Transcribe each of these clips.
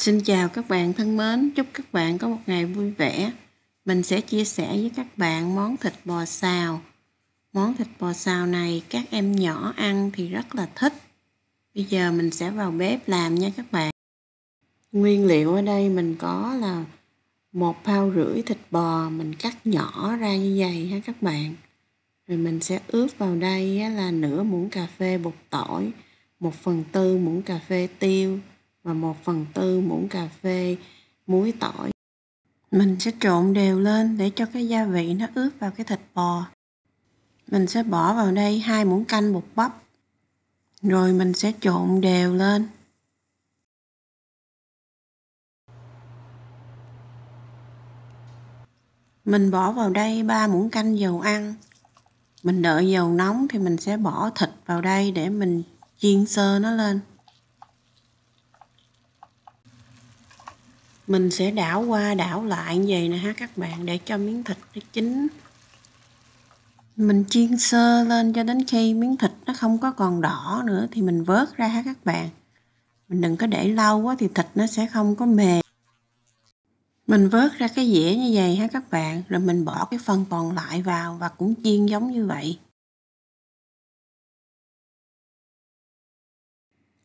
Xin chào các bạn thân mến, chúc các bạn có một ngày vui vẻ. Mình sẽ chia sẻ với các bạn món thịt bò xào. Món thịt bò xào này các em nhỏ ăn thì rất là thích. Bây giờ mình sẽ vào bếp làm nha các bạn. Nguyên liệu ở đây mình có là một pound rưỡi thịt bò mình cắt nhỏ ra như vậy ha các bạn. Rồi mình sẽ ướp vào đây là nửa muỗng cà phê bột tỏi, một phần tư muỗng cà phê tiêu, và 1 phần tư muỗng cà phê muối tỏi. Mình sẽ trộn đều lên để cho cái gia vị nó ướp vào cái thịt bò. Mình sẽ bỏ vào đây hai muỗng canh bột bắp. Rồi mình sẽ trộn đều lên. Mình bỏ vào đây 3 muỗng canh dầu ăn. Mình đợi dầu nóng thì mình sẽ bỏ thịt vào đây để mình chiên sơ nó lên. mình sẽ đảo qua đảo lại như vậy nè ha các bạn để cho miếng thịt nó chín mình chiên sơ lên cho đến khi miếng thịt nó không có còn đỏ nữa thì mình vớt ra ha các bạn mình đừng có để lâu quá thì thịt nó sẽ không có mềm mình vớt ra cái dĩa như vậy ha các bạn rồi mình bỏ cái phần còn lại vào và cũng chiên giống như vậy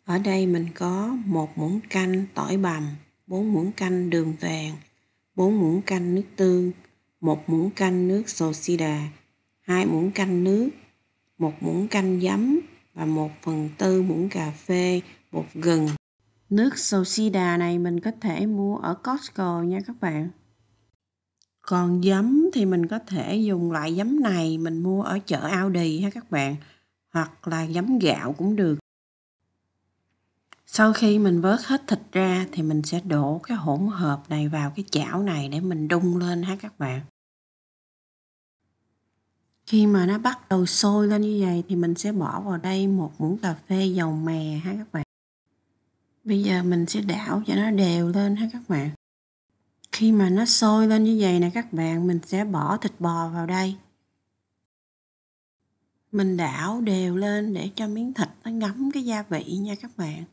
ở đây mình có một muỗng canh tỏi bằm 4 muỗng canh đường vàng, 4 muỗng canh nước tương, 1 muỗng canh nước sô đà, 2 muỗng canh nước, 1 muỗng canh giấm và 1 phần tư muỗng cà phê bột gừng. Nước sô đà này mình có thể mua ở Costco nha các bạn. Còn giấm thì mình có thể dùng loại giấm này mình mua ở chợ Aldi ha các bạn. Hoặc là giấm gạo cũng được sau khi mình vớt hết thịt ra thì mình sẽ đổ cái hỗn hợp này vào cái chảo này để mình đun lên ha các bạn khi mà nó bắt đầu sôi lên như vậy thì mình sẽ bỏ vào đây một muỗng cà phê dầu mè ha các bạn bây giờ mình sẽ đảo cho nó đều lên ha các bạn khi mà nó sôi lên như vậy nè các bạn mình sẽ bỏ thịt bò vào đây mình đảo đều lên để cho miếng thịt nó ngấm cái gia vị nha các bạn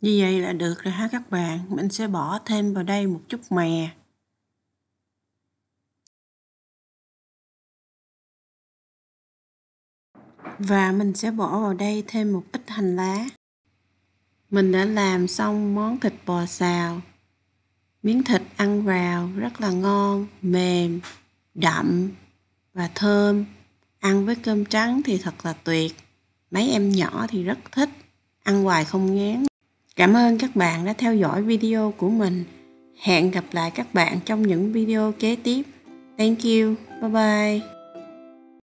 Như vậy là được rồi ha các bạn. Mình sẽ bỏ thêm vào đây một chút mè. Và mình sẽ bỏ vào đây thêm một ít hành lá. Mình đã làm xong món thịt bò xào. Miếng thịt ăn vào rất là ngon, mềm, đậm và thơm. Ăn với cơm trắng thì thật là tuyệt. Mấy em nhỏ thì rất thích, ăn hoài không ngán. Cảm ơn các bạn đã theo dõi video của mình. Hẹn gặp lại các bạn trong những video kế tiếp. Thank you. Bye bye.